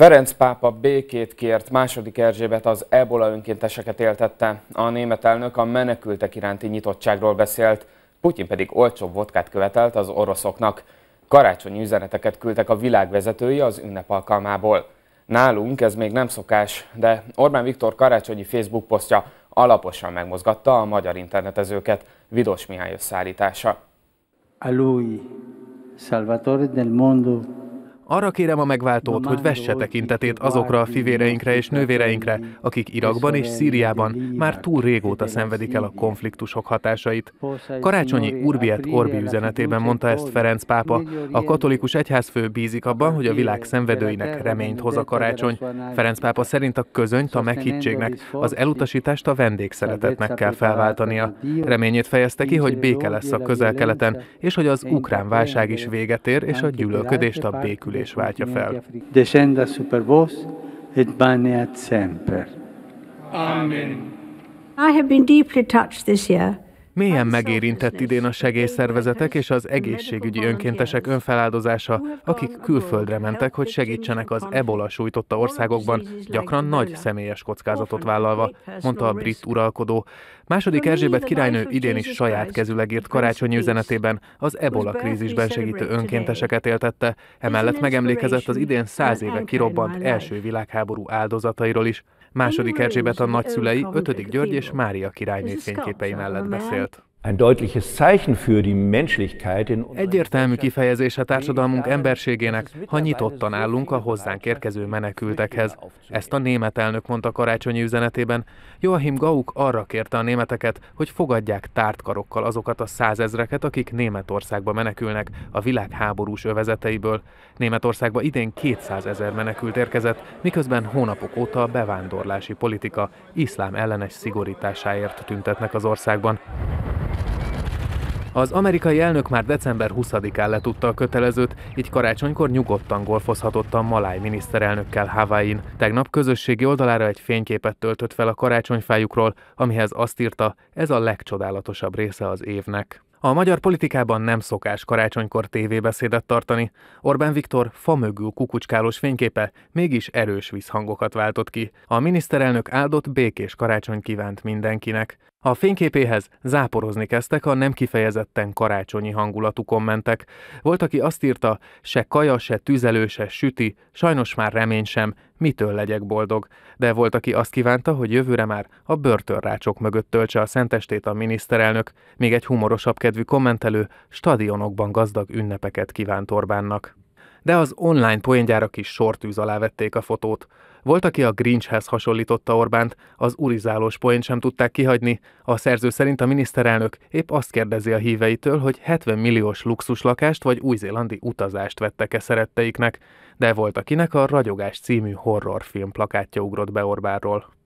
Ferenc pápa békét kért, második Erzsébet az ebola önkénteseket éltette. A német elnök a menekültek iránti nyitottságról beszélt, Putyin pedig olcsóbb vodkát követelt az oroszoknak. Karácsonyi üzeneteket küldtek a világvezetői az ünnep alkalmából. Nálunk ez még nem szokás, de Orbán Viktor karácsonyi Facebook posztja alaposan megmozgatta a magyar internetezőket Vidos Mihály összeállítása. A lui, salvatore del mondo arra kérem a megváltót, hogy vesse tekintetét azokra a fivéreinkre és nővéreinkre, akik Irakban és Szíriában már túl régóta szenvedik el a konfliktusok hatásait. Karácsonyi Urbiet Orbi üzenetében mondta ezt Ferenc pápa. A katolikus egyházfő bízik abban, hogy a világ szenvedőinek reményt hoz a karácsony. Ferenc pápa szerint a közönyt a meghittségnek, az elutasítást a vendégszeretetnek kell felváltania. Reményét fejezte ki, hogy béke lesz a közel-keleten, és hogy az ukrán válság is véget ér, és a gyűlölködést a békülés és váltja fel. Descenda super vos et baneat semper. Amen. I have been deeply touched this year Mélyen megérintett idén a segélyszervezetek és az egészségügyi önkéntesek önfeláldozása, akik külföldre mentek, hogy segítsenek az ebola sújtotta országokban, gyakran nagy személyes kockázatot vállalva, mondta a brit uralkodó. Második Erzsébet királynő idén is saját kezüleg írt karácsonyi üzenetében az ebola krízisben segítő önkénteseket éltette, emellett megemlékezett az idén száz éve kirobbant első világháború áldozatairól is második Erzsébet a nagyszülei, ötödik György és Mária királyné fényképei mellett beszélt. Egyértelmű kifejezés a társadalmunk emberségének, ha nyitottan állunk a hozzánk érkező menekültekhez. Ezt a német elnök mondta karácsonyi üzenetében. Joachim Gauck arra kérte a németeket, hogy fogadják tártkarokkal azokat a százezreket, akik Németországba menekülnek a világháborús övezeteiből. Németországba idén 200 ezer menekült érkezett, miközben hónapok óta a bevándorlási politika iszlám ellenes szigorításáért tüntetnek az országban. Az amerikai elnök már december 20-án letudta a kötelezőt, így karácsonykor nyugodtan golfozhatott a maláj miniszterelnökkel Havain. Tegnap közösségi oldalára egy fényképet töltött fel a karácsonyfájukról, amihez azt írta, ez a legcsodálatosabb része az évnek. A magyar politikában nem szokás karácsonykor tévébeszédet tartani. Orbán Viktor fa mögül kukucskálós fényképe mégis erős visszhangokat váltott ki. A miniszterelnök áldott békés karácsony kívánt mindenkinek. A fényképéhez záporozni kezdtek a nem kifejezetten karácsonyi hangulatú kommentek. Volt, aki azt írta, se kaja, se tüzelő, se süti, sajnos már remény sem, mitől legyek boldog. De volt, aki azt kívánta, hogy jövőre már a börtönrácsok mögött töltse a szentestét a miniszterelnök. Még egy humorosabb kedvű kommentelő stadionokban gazdag ünnepeket kívánt Orbánnak de az online poéngyárak is sortűz alá vették a fotót. Volt, aki a Grinchhez hasonlította Orbánt, az urizálós poént sem tudták kihagyni. A szerző szerint a miniszterelnök épp azt kérdezi a híveitől, hogy 70 milliós luxuslakást vagy új-zélandi utazást vettek-e szeretteiknek, de volt, akinek a Ragyogás című horrorfilm plakátja ugrott be Orbánról.